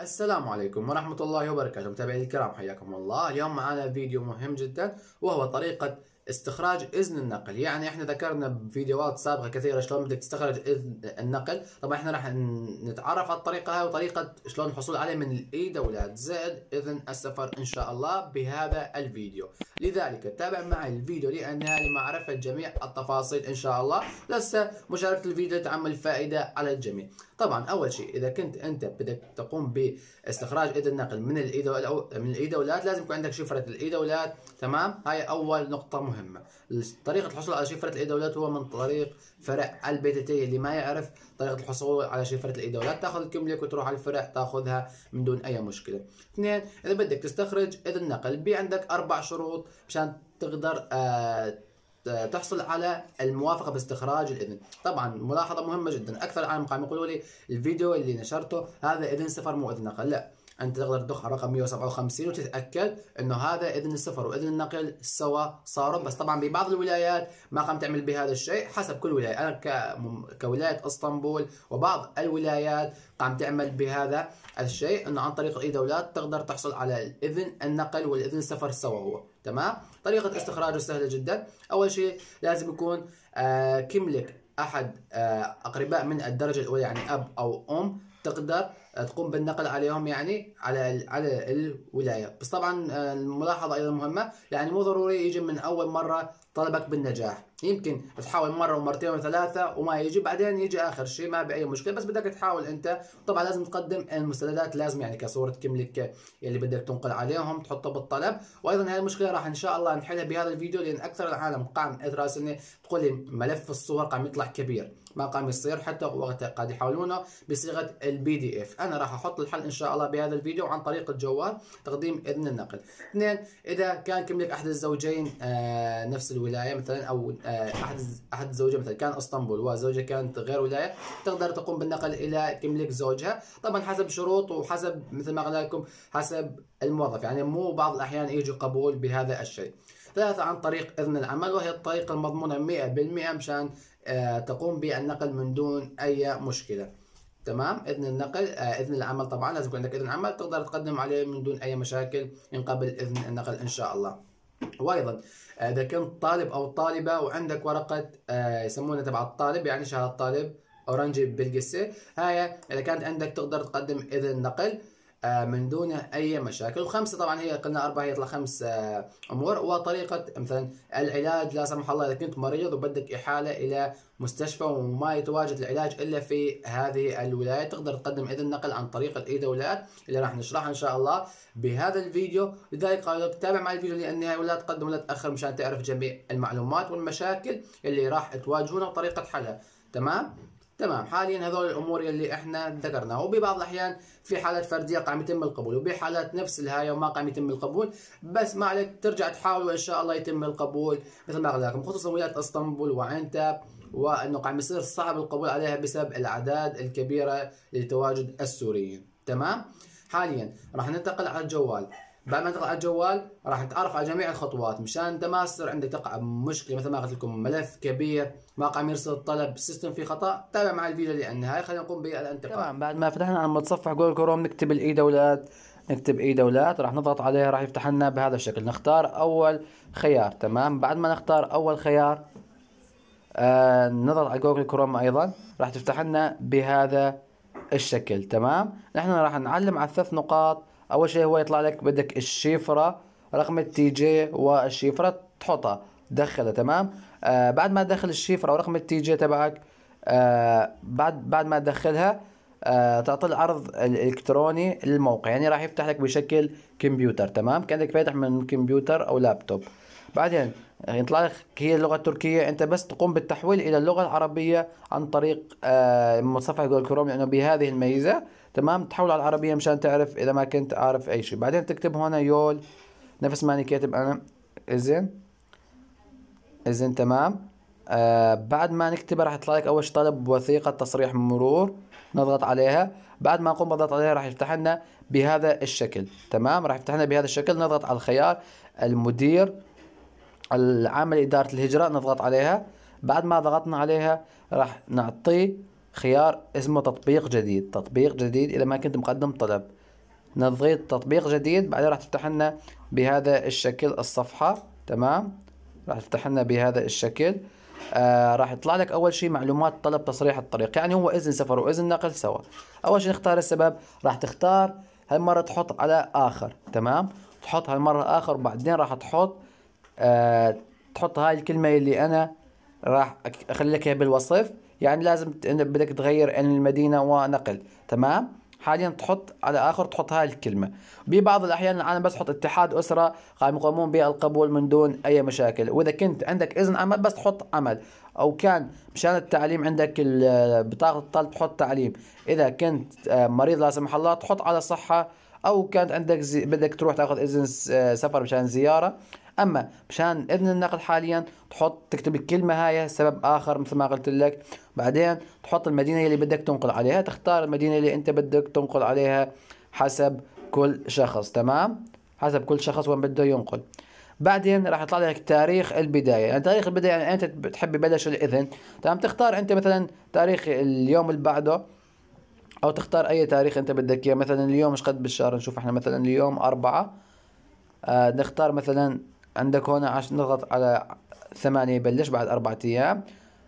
السلام عليكم ورحمة الله وبركاته متابعينا الكرام حياكم الله اليوم معنا فيديو مهم جدا وهو طريقة استخراج اذن النقل يعني احنا ذكرنا بفيديوهات سابقه كثيره شلون بدك تستخرج اذن النقل طبعا احنا راح نتعرف على الطريقه هاي وطريقه شلون الحصول عليه من الاي e دولات زائد اذن السفر ان شاء الله بهذا الفيديو لذلك تابع معي الفيديو لانها لمعرفه جميع التفاصيل ان شاء الله لسه مشاركه الفيديو تعمل فائده على الجميع طبعا اول شيء اذا كنت انت بدك تقوم باستخراج اذن النقل من الاي e دولات من الاي e دولات لازم يكون عندك شفره الاي دولات تمام هاي اول نقطه مهمه مهمه طريقه الحصول على شفره الاي دولات هو من طريق فرع البي تي اللي ما يعرف طريقه الحصول على شفره الاي دولات تاخذ الكمليك وتروح على الفرع تاخذها من دون اي مشكله اثنين اذا بدك تستخرج اذا النقل بي عندك اربع شروط مشان تقدر آه, آه، تحصل على الموافقة باستخراج الإذن طبعا ملاحظة مهمة جدا أكثر العالم قام يقولوا لي الفيديو اللي نشرته هذا إذن صفر مو إذن نقل لا انت تقدر تدخل على رقم 157 وتتاكد انه هذا اذن السفر واذن النقل سوا صاروا بس طبعا ببعض الولايات ما قام تعمل بهذا الشيء حسب كل ولايه انا كولايه اسطنبول وبعض الولايات قام تعمل بهذا الشيء انه عن طريق الاي دولات تقدر تحصل على الاذن النقل والاذن السفر سوا هو تمام طريقه استخراجه سهله جدا اول شيء لازم يكون آه، كملك احد آه، اقرباء من الدرجه الاولى يعني اب او ام تقدر آه، تقوم بالنقل عليهم يعني على على الولايه بس طبعا آه، الملاحظه ايضا مهمه يعني مو ضروري يجي من اول مره طلبك بالنجاح يمكن تحاول مره ومرتين وثلاثه وما يجي بعدين يجي اخر شيء ما باي مشكله بس بدك تحاول انت طبعا لازم تقدم المستندات لازم يعني كصوره كملك اللي بدك تنقل عليهم تحطه بالطلب وايضا هاي المشكله راح ان شاء الله نحلها بهذا الفيديو لان اكثر العالم قام ادراس انه تقول لي ملف الصور قام يطلع كبير ما قام يصير حتى وقتها قاعد يحاولونه بصيغه البي دي اف انا راح احط الحل ان شاء الله بهذا الفيديو عن طريق الجوال تقديم اذن النقل اثنين اذا كان كملك احد الزوجين آه نفس الولايه مثلا او آه، آه، احد احد الزوجه مثلا كان اسطنبول وزوجه كانت غير ولايه تقدر تقوم بالنقل الى تملك زوجها طبعا حسب شروط وحسب مثل ما قلنا لكم حسب الموظف يعني مو بعض الاحيان يجي قبول بهذا الشيء ثلاثة عن طريق إذن العمل وهي الطريقة المضمونة 100% مشان آه، تقوم بالنقل من دون أي مشكلة تمام إذن النقل آه، إذن العمل طبعا لازم يكون عندك إذن عمل تقدر تقدم عليه من دون أي مشاكل إن قبل إذن النقل إن شاء الله وايضا آه، اذا كنت طالب او طالبه وعندك ورقه آه، يسمونها تبع الطالب يعني شهاده الطالب اورنجي بالقصه هاي اذا كانت عندك تقدر تقدم اذن نقل آه، من دون اي مشاكل وخمسه طبعا هي قلنا اربعه يطلع خمس آه، امور وطريقه مثلا العلاج لا سمح الله اذا كنت مريض وبدك احاله الى مستشفى وما يتواجد العلاج الا في هذه الولايات تقدر تقدم اذن نقل عن طريق الاي دولات اللي راح نشرحها ان شاء الله بهذا الفيديو لذلك قالوا تابع مع الفيديو للنهايه ولا تقدم ولا تاخر مشان تعرف جميع المعلومات والمشاكل اللي راح تواجهونها وطريقه حلها تمام تمام حاليا هذول الامور اللي احنا ذكرناها وببعض الاحيان في حالات فرديه قام يتم القبول وبحالات نفس الهاية وما قام يتم القبول بس ما عليك ترجع تحاول وان شاء الله يتم القبول مثل ما قلت لكم خصوصا ولايه اسطنبول وعنتاب وانه قام يصير صعب القبول عليها بسبب الاعداد الكبيره لتواجد السوريين تمام حاليا راح ننتقل على الجوال بعد ما تقرا على الجوال راح على جميع الخطوات مشان انت ما تصير عندك تقع مشكله مثل ما قلت لكم ملف كبير موقع يرسل الطلب السيستم فيه خطا تابع مع الفيديو للنهايه النهايه خلينا نقوم بالانتقال تمام بعد ما فتحنا على متصفح جوجل كروم نكتب الاي دولات نكتب اي دولات راح نضغط عليها راح يفتح لنا بهذا الشكل نختار اول خيار تمام بعد ما نختار اول خيار آه نضغط على جوجل كروم ايضا راح تفتح لنا بهذا الشكل تمام نحن راح نعلم على الثلاث نقاط اول شيء هو يطلع لك بدك الشفره رقم التي جي والشفره تحطها تدخلها تمام آه بعد ما تدخل الشفره ورقم التي جي تبعك آه بعد بعد ما تدخلها آه تعطي العرض الالكتروني للموقع يعني راح يفتح لك بشكل كمبيوتر تمام كانك فاتح من كمبيوتر او لابتوب بعدين يطلع لك هي اللغة التركية أنت بس تقوم بالتحويل إلى اللغة العربية عن طريق آه، متصفح جوجل كروم لأنه بهذه الميزة تمام تحول على العربية مشان تعرف إذا ما كنت أعرف أي شيء بعدين تكتب هنا يول نفس ما أنا كاتب أنا إذن إذن تمام آه بعد ما نكتبها راح يطلع لك اول شيء طلب وثيقه تصريح مرور نضغط عليها بعد ما نقوم بضغط عليها راح يفتح لنا بهذا الشكل تمام راح يفتح لنا بهذا الشكل نضغط على الخيار المدير العامل إدارة الهجرة نضغط عليها بعد ما ضغطنا عليها راح نعطيه خيار اسمه تطبيق جديد تطبيق جديد إذا ما كنت مقدم طلب نضغط تطبيق جديد بعدين راح تفتح لنا بهذا الشكل الصفحة تمام راح تفتح لنا بهذا الشكل آه راح يطلع لك اول شيء معلومات طلب تصريح الطريق يعني هو اذن سفر واذن نقل سوا اول شيء نختار السبب راح تختار هالمره تحط على اخر تمام تحط هالمره اخر وبعدين راح تحط آه، تحط هاي الكلمه اللي انا راح أخليك لك بالوصف يعني لازم بدك تغير ان المدينه ونقل تمام حاليا تحط على اخر تحط هاي الكلمه ببعض الاحيان انا بس حط اتحاد اسره قام يقومون بالقبول من دون اي مشاكل واذا كنت عندك اذن عمل بس تحط عمل او كان مشان التعليم عندك بطاقه الطالب تحط تعليم اذا كنت آه، مريض لا سمح الله تحط على صحه او كانت عندك زي بدك تروح تاخذ اذن آه، سفر مشان زياره اما مشان اذن النقل حاليا تحط تكتب الكلمه هاي سبب اخر مثل ما قلت لك بعدين تحط المدينه اللي بدك تنقل عليها تختار المدينه اللي انت بدك تنقل عليها حسب كل شخص تمام حسب كل شخص وين بده ينقل بعدين راح يطلع لك تاريخ البدايه يعني تاريخ البدايه يعني انت بتحب بلش الاذن تمام تختار انت مثلا تاريخ اليوم اللي بعده او تختار اي تاريخ انت بدك اياه مثلا اليوم ايش قد بالشهر نشوف احنا مثلا اليوم أربعة آه نختار مثلا عندك هون عشان نضغط على ثمانية يبلش بعد أربعة أيام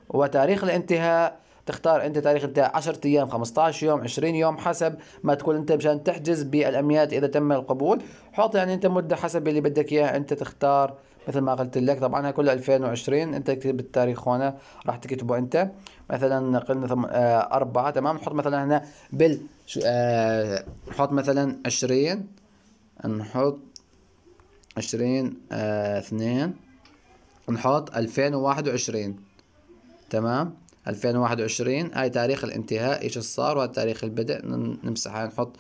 وتاريخ الانتهاء تختار انت تاريخ انتهاء 10 ايام 15 يوم 20 يوم حسب ما تكون انت مشان تحجز بالاميات اذا تم القبول حط يعني انت مده حسب اللي بدك اياها انت تختار مثل ما قلت لك طبعا هاي كلها 2020 انت تكتب التاريخ هنا راح تكتبه انت مثلا قلنا ثم آه أربعة تمام نحط مثلا هنا بال آه نحط مثلا 20 نحط عشرين آه، اثنين نحط ألفين وواحد وعشرين تمام ألفين وواحد وعشرين هاي تاريخ الانتهاء ايش صار وهذا تاريخ البدء نمسح هاي نحط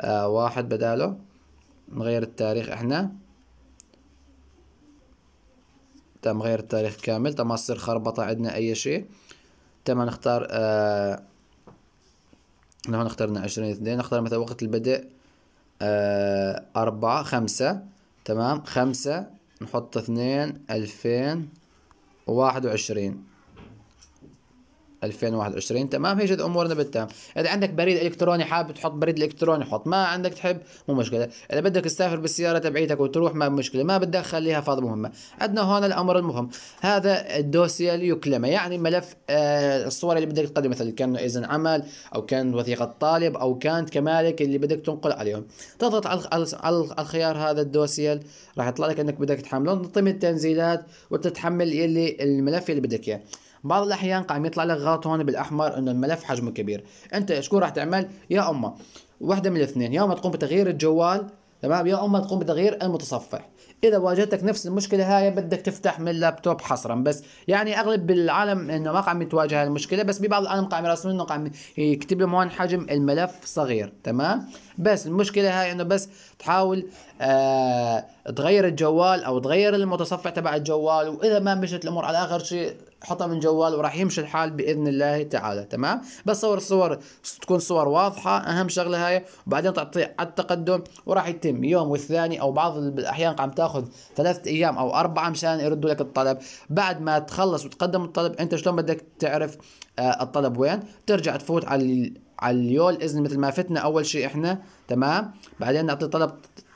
آه واحد بداله نغير التاريخ احنا تم غير التاريخ كامل تم تصير خربطة عندنا أي شيء تم نختار آه نحن اخترنا عشرين اثنين نختار مثلا وقت البدء آه أربعة خمسة تمام خمسة نحط اثنين ألفين وواحد وعشرين 2021 تمام هي جد امورنا بالتام اذا عندك بريد الكتروني حابب تحط بريد الكتروني حط ما عندك تحب مو مشكله اذا بدك تسافر بالسياره تبعيتك وتروح ما مشكله ما بدك خليها فاضي مهمه عندنا هون الامر المهم هذا الدوسيا اللي يكلمه يعني ملف آه الصور اللي بدك تقدم مثلا كان اذن عمل او كان وثيقه طالب او كانت كمالك اللي بدك تنقل عليهم تضغط على الخيار هذا الدوسيا راح يطلع لك انك بدك تحمله تنظيم التنزيلات وتتحمل اللي الملف اللي بدك اياه يعني. بعض الاحيان قام يطلع لك غلط هون بالاحمر انه الملف حجمه كبير انت شكون راح تعمل يا اما وحده من الاثنين يا اما تقوم بتغيير الجوال تمام يا اما تقوم بتغيير المتصفح اذا واجهتك نفس المشكله هاي بدك تفتح من اللابتوب حصرا بس يعني اغلب العالم انه ما قام يتواجه المشكله بس ببعض العالم قام يرسم انه قام يكتب لهم هون حجم الملف صغير تمام بس المشكله هاي انه بس تحاول آه تغير الجوال او تغير المتصفح تبع الجوال واذا ما مشت الامور على اخر شيء حطها من جوال وراح يمشي الحال باذن الله تعالى تمام بس صور الصور تكون صور واضحه اهم شغله هاي وبعدين تعطي على التقدم وراح يتم يوم والثاني او بعض الاحيان عم تاخذ ثلاثة ايام او اربعه مشان يردوا لك الطلب بعد ما تخلص وتقدم الطلب انت شلون بدك تعرف آه الطلب وين ترجع تفوت على على اليول اذن مثل ما فتنا اول شيء احنا تمام بعدين نعطي طلب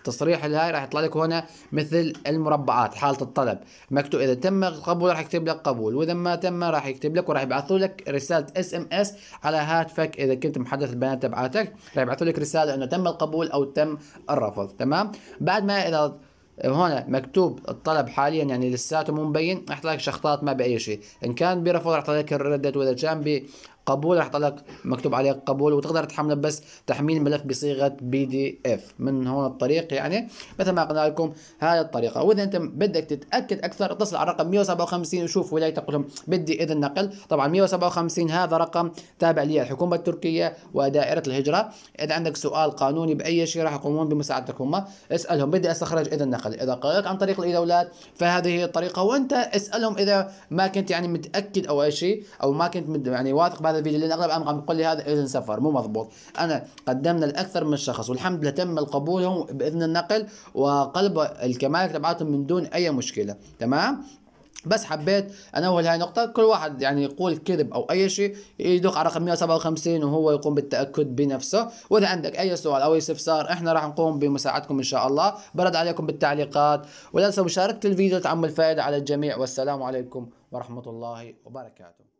التصريح الهاي راح يطلع لك هنا مثل المربعات حاله الطلب مكتوب اذا تم القبول راح يكتب لك قبول واذا ما تم راح يكتب لك وراح يبعثوا لك رساله اس ام اس على هاتفك اذا كنت محدث البيانات تبعاتك راح يبعثوا لك رساله انه تم القبول او تم الرفض تمام بعد ما اذا هنا مكتوب الطلب حاليا يعني لساته مو مبين راح لك شخطات ما باي شيء ان كان برفض راح لك الردد واذا كان قبول راح يطلع لك مكتوب عليه قبول وتقدر تحمله بس تحميل ملف بصيغه بي دي اف من هون الطريق يعني مثل ما قلنا لكم هذه الطريقه واذا انت بدك تتاكد اكثر اتصل على رقم 157 وشوف ولايتك تقول لهم بدي اذن نقل طبعا 157 هذا رقم تابع للحكومه التركيه ودائره الهجره اذا عندك سؤال قانوني باي شيء راح يقومون بمساعدتك هم اسالهم بدي استخرج اذن نقل اذا قلت عن طريق الدولات فهذه هي الطريقه وانت اسالهم اذا ما كنت يعني متاكد او شيء او ما كنت يعني واثق بهذا هذا الفيديو لان اغلب عم يقول لي هذا اذن سفر مو مضبوط انا قدمنا لاكثر من شخص والحمد لله تم قبولهم باذن النقل وقلب الكمالك تبعتهم من دون اي مشكله تمام بس حبيت انوه هاي النقطه كل واحد يعني يقول كذب او اي شيء يدق على رقم 157 وهو يقوم بالتاكد بنفسه واذا عندك اي سؤال او استفسار احنا راح نقوم بمساعدتكم ان شاء الله برد عليكم بالتعليقات ولا تنسوا مشاركه الفيديو تعم الفائده على الجميع والسلام عليكم ورحمه الله وبركاته